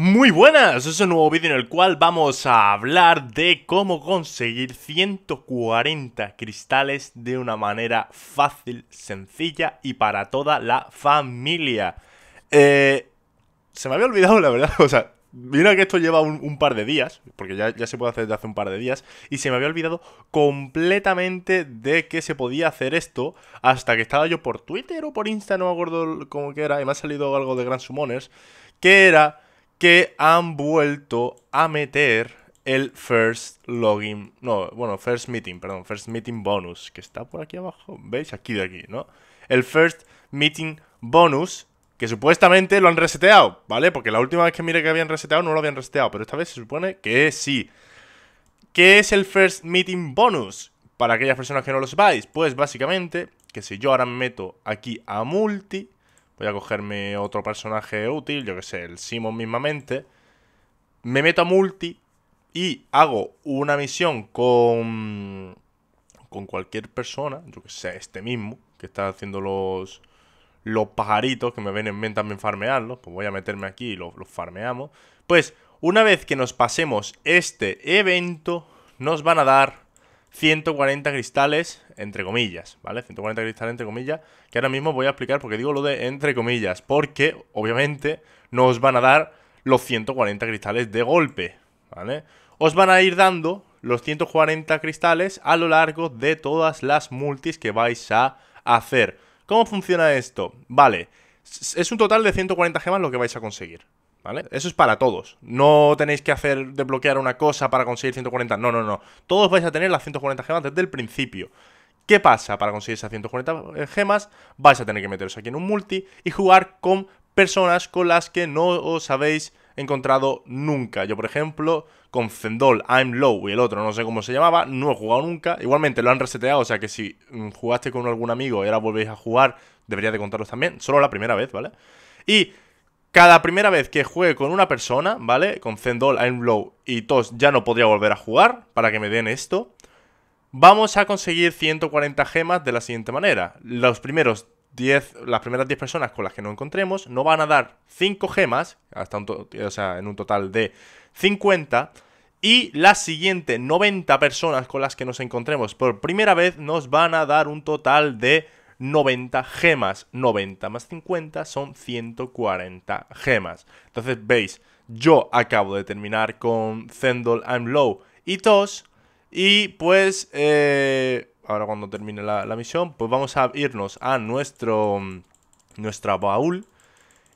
Muy buenas, es un nuevo vídeo en el cual vamos a hablar de cómo conseguir 140 cristales de una manera fácil, sencilla y para toda la familia. Eh, se me había olvidado la verdad, o sea, mira que esto lleva un, par de días, porque ya, ya, se puede hacer desde hace un par de días, y se me había olvidado completamente de que se podía hacer esto hasta que estaba yo por Twitter o por Insta, no me acuerdo cómo que era, y me ha salido algo de Grand Summoners, que era que han vuelto a meter el first login, no, bueno, first meeting, perdón, first meeting bonus, que está por aquí abajo, ¿veis? Aquí de aquí, ¿no? El first meeting bonus, que supuestamente lo han reseteado, ¿vale? Porque la última vez que mire que habían reseteado no lo habían reseteado, pero esta vez se supone que sí. ¿Qué es el first meeting bonus? Para aquellas personas que no lo sepáis, pues básicamente que si yo ahora me meto aquí a multi, voy a cogerme otro personaje útil, yo que sé, el Simon mismamente, me meto a multi y hago una misión con, con cualquier persona, yo que sé, este mismo, que está haciendo los, los pajaritos, que me ven en venta también farmearlos, pues voy a meterme aquí y los, los farmeamos. Pues una vez que nos pasemos este evento, nos van a dar 140 cristales, entre comillas, ¿vale? 140 cristales, entre comillas, que ahora mismo voy a explicar porque digo lo de entre comillas, porque obviamente no os van a dar los 140 cristales de golpe, ¿vale? Os van a ir dando los 140 cristales a lo largo de todas las multis que vais a hacer. ¿Cómo funciona esto? Vale, es un total de 140 gemas lo que vais a conseguir, ¿Vale? Eso es para todos. No tenéis que hacer desbloquear una cosa para conseguir 140. No, no, no. Todos vais a tener las 140 gemas desde el principio. ¿Qué pasa? Para conseguir esas 140 gemas vais a tener que meteros aquí en un multi y jugar con personas con las que no os habéis encontrado nunca. Yo, por ejemplo, con Zendol, I'm Low y el otro, no sé cómo se llamaba, no he jugado nunca. Igualmente lo han reseteado, o sea que si mm, jugaste con algún amigo y ahora volvéis a jugar, debería de contaros también. Solo la primera vez, ¿vale? Y cada primera vez que juegue con una persona, ¿vale? Con Zendol, blow y Tos ya no podría volver a jugar para que me den esto. Vamos a conseguir 140 gemas de la siguiente manera. Los primeros 10, las primeras 10 personas con las que nos encontremos nos van a dar 5 gemas, hasta o sea, en un total de 50. Y las siguientes 90 personas con las que nos encontremos por primera vez nos van a dar un total de 90 gemas. 90 más 50 son 140 gemas. Entonces veis, yo acabo de terminar con Zendol I'm Low y Tosh. Y pues, eh, ahora cuando termine la, misión, pues vamos a irnos a nuestro, nuestra baúl.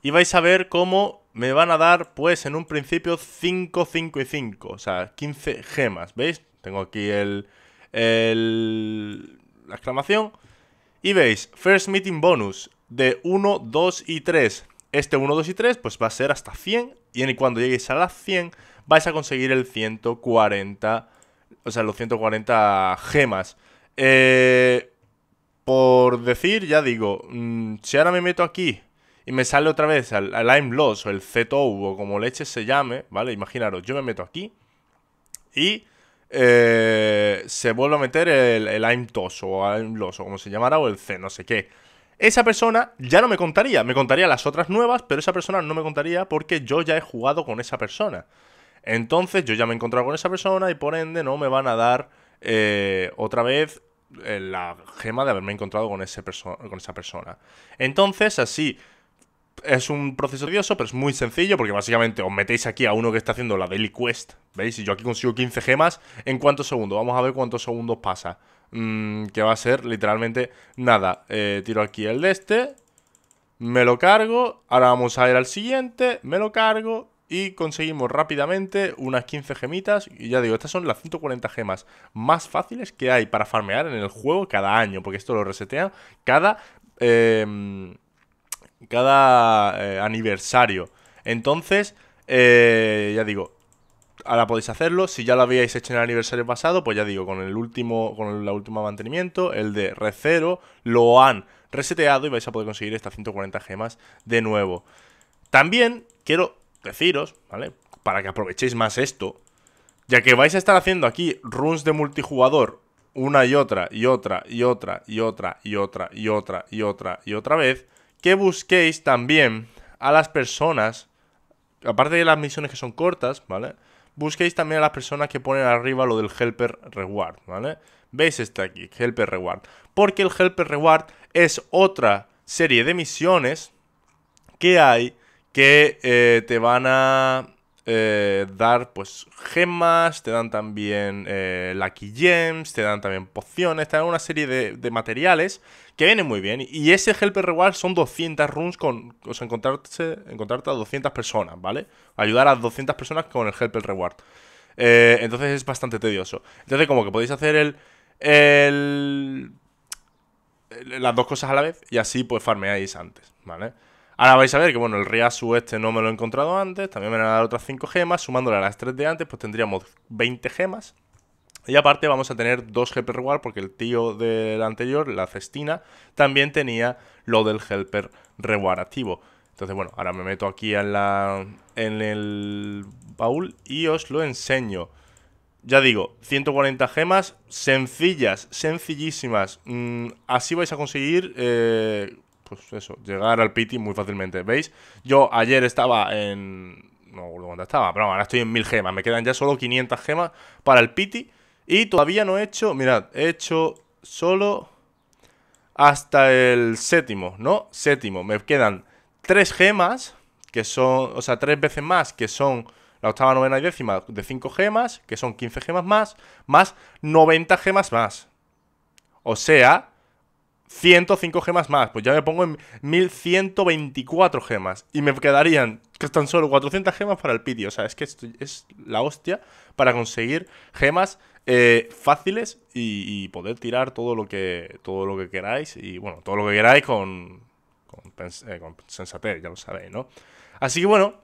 Y vais a ver cómo me van a dar, pues en un principio, 5, 5 y 5. O sea, 15 gemas, ¿veis? Tengo aquí el, el la exclamación. Y veis, First Meeting Bonus de 1, 2 y 3. Este 1, 2 y 3 pues va a ser hasta 100 y cuando lleguéis a las 100 vais a conseguir el 140, o sea, los 140 gemas. Eh, por decir, ya digo, mm, si ahora me meto aquí y me sale otra vez al, Lime I'm Lost o el ZTO o como leche se llame, ¿vale? Imaginaros, yo me meto aquí y eh, se vuelve a meter el, el o I'm o como se llamara o el C, no sé qué. Esa persona ya no me contaría, me contaría las otras nuevas, pero esa persona no me contaría porque yo ya he jugado con esa persona. Entonces yo ya me he encontrado con esa persona y por ende no me van a dar eh, otra vez eh, la gema de haberme encontrado con, con esa persona. Entonces así es un proceso tedioso, pero es muy sencillo porque básicamente os metéis aquí a uno que está haciendo la Daily Quest. ¿Veis? Y yo aquí consigo 15 gemas en cuántos segundos. Vamos a ver cuántos segundos pasa. Mm, que va a ser literalmente nada. Eh, tiro aquí el de este. Me lo cargo. Ahora vamos a ir al siguiente. Me lo cargo. Y conseguimos rápidamente unas 15 gemitas. Y ya digo, estas son las 140 gemas más fáciles que hay para farmear en el juego cada año. Porque esto lo resetean cada... Eh, cada eh, aniversario. Entonces, eh, ya digo, ahora podéis hacerlo. Si ya lo habíais hecho en el aniversario pasado, pues ya digo, con el último, con el último mantenimiento, el de recero, lo han reseteado y vais a poder conseguir estas 140 gemas de nuevo. También quiero deciros, ¿vale? Para que aprovechéis más esto, ya que vais a estar haciendo aquí runs de multijugador una y otra y otra y otra y otra y otra y otra y otra y otra vez, que busquéis también a las personas, aparte de las misiones que son cortas, ¿vale? Busquéis también a las personas que ponen arriba lo del helper reward, ¿vale? Veis este aquí, helper reward. Porque el helper reward es otra serie de misiones que hay que eh, te van a eh, dar pues gemas, te dan también eh, lucky gems, te dan también pociones, te dan una serie de, materiales que vienen muy bien. Y ese helper reward son 200 runes con, o encontrarte, a 200 personas, ¿vale? Ayudar a 200 personas con el helper reward. Eh, entonces es bastante tedioso. Entonces como que podéis hacer el, el... las dos cosas a la vez y así pues farmeáis antes, ¿vale? Ahora vais a ver que, bueno, el Riasu este no me lo he encontrado antes, también me van a dar otras 5 gemas, sumándole a las 3 de antes, pues tendríamos 20 gemas. Y aparte vamos a tener dos Helper Reward porque el tío del anterior, la Cestina, también tenía lo del Helper Reward activo. Entonces, bueno, ahora me meto aquí en, la, en el baúl y os lo enseño. Ya digo, 140 gemas sencillas, sencillísimas. Mm, así vais a conseguir eh, pues eso, llegar al piti muy fácilmente. ¿Veis? Yo ayer estaba en... No recuerdo estaba, pero ahora estoy en 1000 gemas. Me quedan ya solo 500 gemas para el piti. Y todavía no he hecho... Mirad, he hecho solo hasta el séptimo, ¿no? Séptimo. Me quedan 3 gemas, que son... O sea, tres veces más, que son la octava, novena y décima de 5 gemas, que son 15 gemas más, más 90 gemas más. O sea, 105 gemas más. Pues ya me pongo en 1124 gemas. Y me quedarían que tan solo 400 gemas para el pity O sea, es que esto es la hostia para conseguir gemas eh, fáciles y, poder tirar todo lo que todo lo que queráis. Y bueno, todo lo que queráis con, con, eh, con sensatez, ya lo sabéis, ¿no? Así que bueno,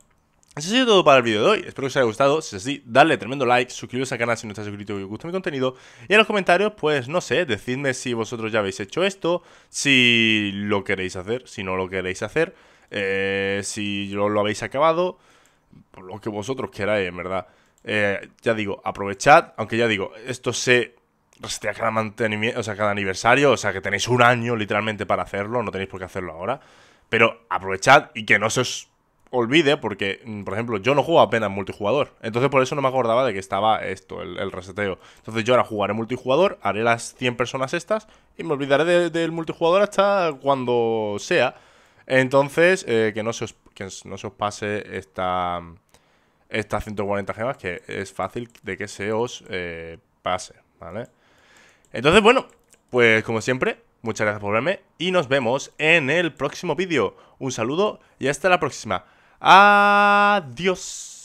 eso ha sido todo para el vídeo de hoy, espero que os haya gustado, si es así, dadle tremendo like, suscribiros al canal si no estáis suscrito y os gusta mi contenido, y en los comentarios, pues no sé, decidme si vosotros ya habéis hecho esto, si lo queréis hacer, si no lo queréis hacer, eh, si lo, lo habéis acabado, por lo que vosotros queráis, en verdad. Eh, ya digo, aprovechad, aunque ya digo, esto se resetea mantenimiento, o sea, cada aniversario, o sea, que tenéis un año literalmente para hacerlo, no tenéis por qué hacerlo ahora, pero aprovechad y que no se os olvide, porque, mm, por ejemplo, yo no juego apenas multijugador. Entonces, por eso no me acordaba de que estaba esto, el, reseteo. Entonces, yo ahora jugaré multijugador, haré las 100 personas estas y me olvidaré del multijugador hasta cuando sea. Entonces, eh, que, no se os, no se os pase esta, estas 140 gemas, que es fácil de que se os eh, pase, ¿vale? Entonces, bueno, pues como siempre, muchas gracias por verme y nos vemos en el próximo vídeo. Un saludo y hasta la próxima. Adiós.